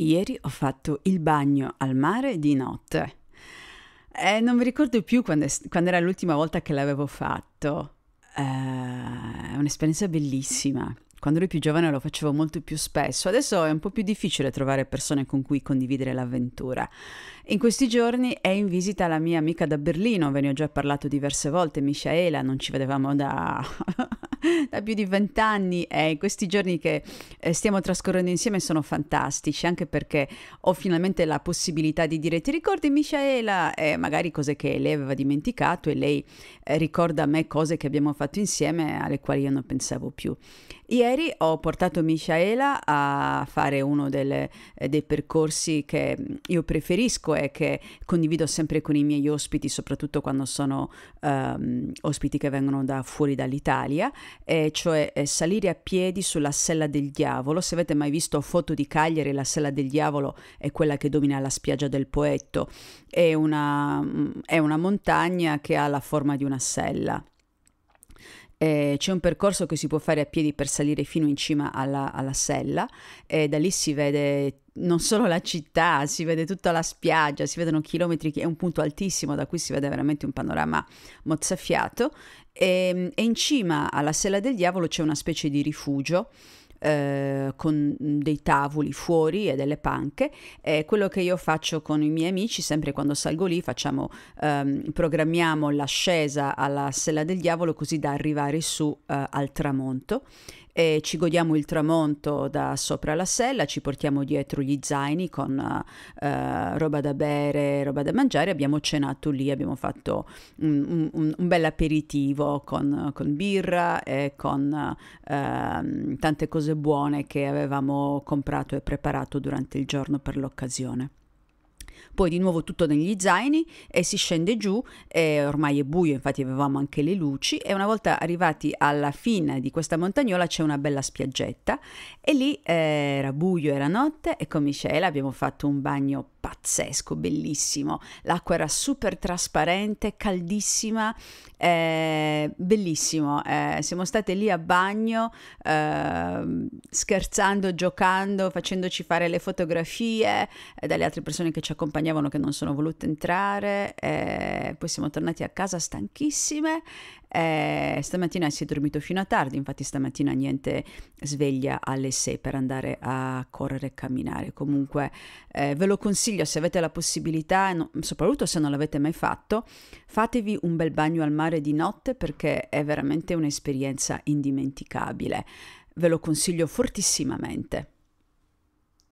Ieri ho fatto il bagno al mare di notte. Eh, non mi ricordo più quando, quando era l'ultima volta che l'avevo fatto. Eh, è eh, un'esperienza bellissima. Quando ero più giovane lo facevo molto più spesso, adesso è un po' più difficile trovare persone con cui condividere l'avventura. In questi giorni è in visita la mia amica da Berlino, ve ne ho già parlato diverse volte, Michaela, non ci vedevamo da da più di vent'anni e eh, questi giorni che eh, stiamo trascorrendo insieme sono fantastici, anche perché ho finalmente la possibilità di dire ti ricordi Michaela e magari cose che lei aveva dimenticato e lei eh, ricorda a me cose che abbiamo fatto insieme alle quali io non pensavo più. Ieri ho portato Michaela a fare uno delle, dei percorsi che mm, io preferisco e che condivido sempre con i miei ospiti, soprattutto quando sono um, ospiti che vengono da fuori dall'Italia eh, cioè eh, salire a piedi sulla sella del diavolo. Se avete mai visto foto di Cagliari, la sella del diavolo è quella che domina la spiaggia del Poetto, è una, è una montagna che ha la forma di una sella. Eh, c'è un percorso che si può fare a piedi per salire fino in cima alla, alla sella e da lì si vede non solo la città, si vede tutta la spiaggia, si vedono chilometri, è un punto altissimo da cui si vede veramente un panorama mozzafiato e, ehm, e in cima alla sella del diavolo c'è una specie di rifugio eh, con mm, dei tavoli fuori e delle panche. E quello che io faccio con i miei amici, sempre quando salgo lì, facciamo, ehm, programmiamo l'ascesa alla Sella del Diavolo così da arrivare su eh, al tramonto e ci godiamo il tramonto da sopra la sella, ci portiamo dietro gli zaini con eh, roba da bere, roba da mangiare, abbiamo cenato lì, abbiamo fatto un, un, un bel aperitivo con, con birra e con eh, tante cose cose buone che avevamo comprato e preparato durante il giorno per l'occasione poi di nuovo tutto negli zaini e si scende giù, ormai è buio, infatti avevamo anche le luci e una volta arrivati alla fine di questa montagnola c'è una bella spiaggetta e lì eh, era buio, era notte e con Michela abbiamo fatto un bagno pazzesco, bellissimo. L'acqua era super trasparente, caldissima, eh, bellissimo. Eh, siamo state lì a bagno, eh, scherzando, giocando, facendoci fare le fotografie eh, dalle altre persone che ci accompagnavano accompagnavano che non sono volute entrare, eh, poi siamo tornati a casa stanchissime, eh, stamattina si è dormito fino a tardi, infatti stamattina niente sveglia alle 6 per andare a correre e camminare, comunque eh, ve lo consiglio se avete la possibilità, no, soprattutto se non l'avete mai fatto, fatevi un bel bagno al mare di notte perché è veramente un'esperienza indimenticabile, ve lo consiglio fortissimamente.